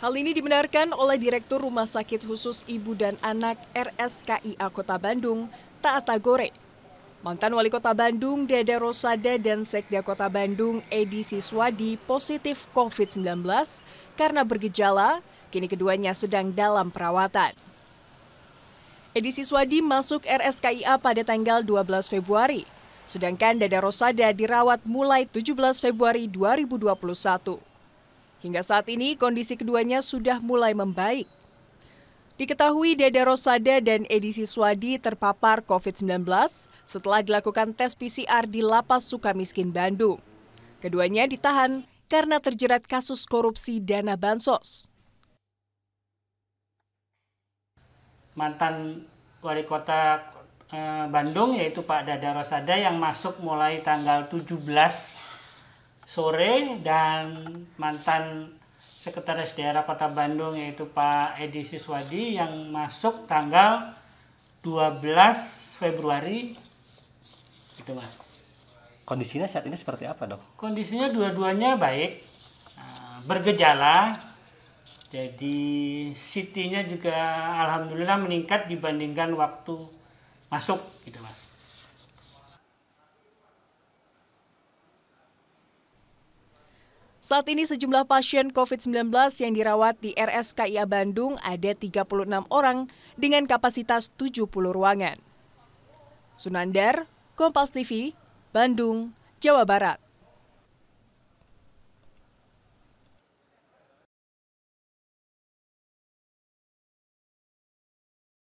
Hal ini dibenarkan oleh Direktur Rumah Sakit Khusus Ibu dan Anak RSKIA Kota Bandung, Taata Gore. Mantan Wali Kota Bandung, Dede Rosada dan Sekda Kota Bandung, Edi Siswadi positif COVID-19 karena bergejala, kini keduanya sedang dalam perawatan. Edi Siswadi masuk RSKIA pada tanggal 12 Februari, sedangkan Dede Rosada dirawat mulai 17 Februari 2021. Hingga saat ini kondisi keduanya sudah mulai membaik. Diketahui Dede Rosada dan Edisi Swadi terpapar COVID-19 setelah dilakukan tes PCR di Lapas Sukamiskin, Bandung. Keduanya ditahan karena terjerat kasus korupsi dana bansos. Mantan wali kota eh, Bandung yaitu Pak Dada Rosada yang masuk mulai tanggal 17 sore dan mantan Sekretaris Daerah Kota Bandung yaitu Pak Edi Siswadi yang masuk tanggal 12 Februari itu mas kondisinya saat ini seperti apa dok? kondisinya dua-duanya baik ah, bergejala jadi city-nya juga alhamdulillah meningkat dibandingkan waktu masuk gitu mas Saat ini sejumlah pasien COVID-19 yang dirawat di RSKIA Bandung ada 36 orang dengan kapasitas 70 ruangan. Sunandar, Kompas TV, Bandung, Jawa Barat.